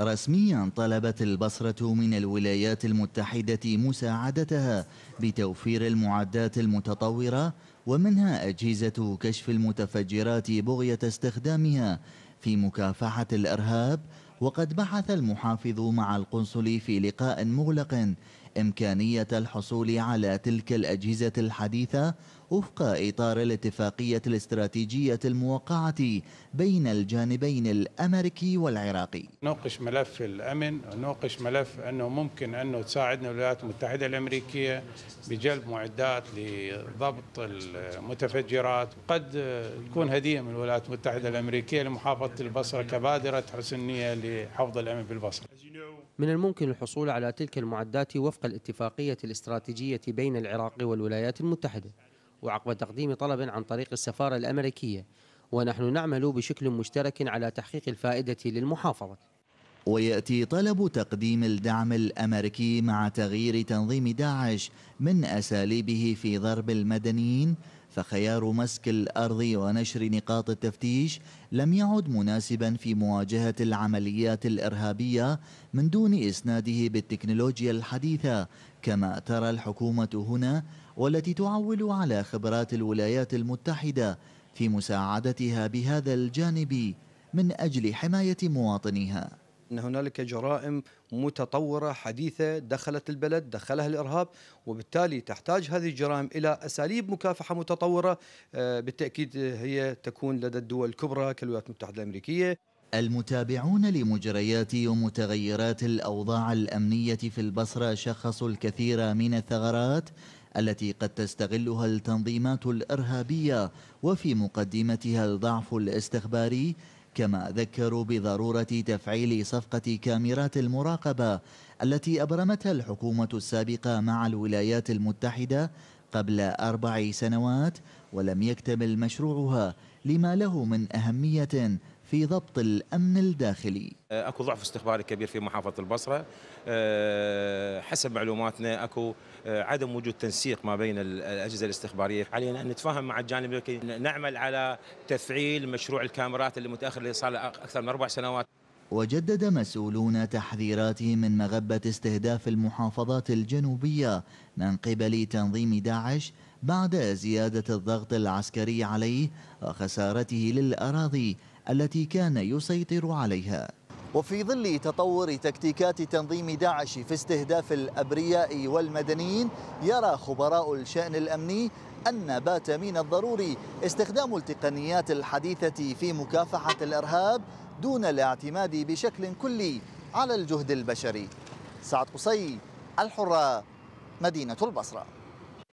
رسميا طلبت البصرة من الولايات المتحدة مساعدتها بتوفير المعدات المتطورة ومنها أجهزة كشف المتفجرات بغية استخدامها في مكافحة الإرهاب وقد بحث المحافظ مع القنصل في لقاء مغلق إمكانية الحصول على تلك الأجهزة الحديثة وفق إطار الاتفاقية الاستراتيجية الموقعة بين الجانبين الأمريكي والعراقي نوقش ملف الأمن نوقش ملف أنه ممكن أنه تساعدنا الولايات المتحدة الأمريكية بجلب معدات لضبط المتفجرات قد تكون هدية من الولايات المتحدة الأمريكية لمحافظة البصرة كبادرة حسن نية لحفظ الأمن بالبصرة من الممكن الحصول على تلك المعدات وفق الاتفاقية الاستراتيجية بين العراق والولايات المتحدة وعقب تقديم طلب عن طريق السفارة الأمريكية ونحن نعمل بشكل مشترك على تحقيق الفائدة للمحافظة ويأتي طلب تقديم الدعم الأمريكي مع تغيير تنظيم داعش من أساليبه في ضرب المدنيين فخيار مسك الارض ونشر نقاط التفتيش لم يعد مناسبا في مواجهه العمليات الارهابيه من دون اسناده بالتكنولوجيا الحديثه كما ترى الحكومه هنا والتي تعول على خبرات الولايات المتحده في مساعدتها بهذا الجانب من اجل حمايه مواطنيها ان هنالك جرائم متطوره حديثه دخلت البلد دخلها الارهاب وبالتالي تحتاج هذه الجرائم الى اساليب مكافحه متطوره آه، بالتاكيد هي تكون لدى الدول الكبرى كالولايات المتحده الامريكيه المتابعون لمجريات ومتغيرات الاوضاع الامنيه في البصره شخصوا الكثير من الثغرات التي قد تستغلها التنظيمات الارهابيه وفي مقدمتها الضعف الاستخباري كما ذكروا بضرورة تفعيل صفقة كاميرات المراقبة التي أبرمتها الحكومة السابقة مع الولايات المتحدة قبل أربع سنوات ولم يكتمل مشروعها لما له من أهمية في ضبط الأمن الداخلي آه، أكو ضعف استخباري كبير في محافظة البصرة آه، حسب معلوماتنا أكو آه، عدم وجود تنسيق ما بين الأجهزة الاستخبارية علينا أن نتفاهم مع الجانب نعمل على تفعيل مشروع الكاميرات اللي متأخر اللي صار أكثر من أربع سنوات وجدد مسؤولون تحذيراتهم من مغبة استهداف المحافظات الجنوبية من قبل تنظيم داعش بعد زيادة الضغط العسكري عليه وخسارته للأراضي التي كان يسيطر عليها وفي ظل تطور تكتيكات تنظيم داعش في استهداف الأبرياء والمدنيين يرى خبراء الشأن الأمني أن بات من الضروري استخدام التقنيات الحديثة في مكافحة الإرهاب دون الاعتماد بشكل كلي على الجهد البشري سعد قصي الحرة مدينة البصره